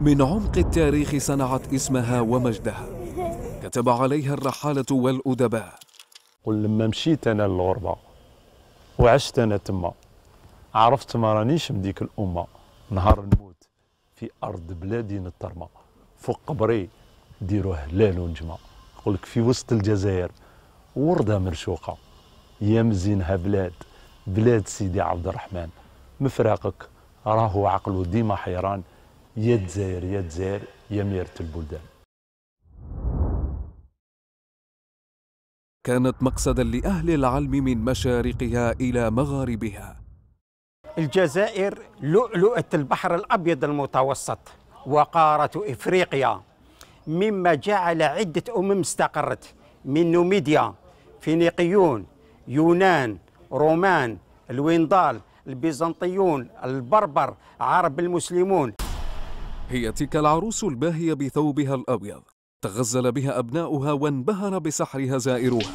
من عمق التاريخ صنعت اسمها ومجدها كتب عليها الرحالة والأدباء قل لما مشيت أنا للغربة وعشت أنا تما عرفت ما رانيش من ديك الأمة نهار نموت في أرض بلادي نترمى فوق قبري ديروا هلال ونجمة قلك في وسط الجزائر وردة مرشوقة يا مزينها بلاد بلاد سيدي عبد الرحمن مفراقك راهو عقله ديما حيران يا الجزائر يا الجزائر يا ميرة البلدان كانت مقصدا لأهل العلم من مشارقها إلى مغاربها الجزائر لؤلؤة البحر الأبيض المتوسط وقارة إفريقيا مما جعل عدة أمم استقرت من نوميديا فينيقيون يونان رومان الويندال البيزنطيون البربر عرب المسلمون هي تلك العروس الباهية بثوبها الأبيض تغزل بها أبناؤها وانبهر بسحرها زائروها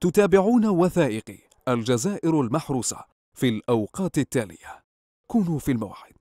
تتابعون وثائقي الجزائر المحروسة في الأوقات التالية كونوا في الموعد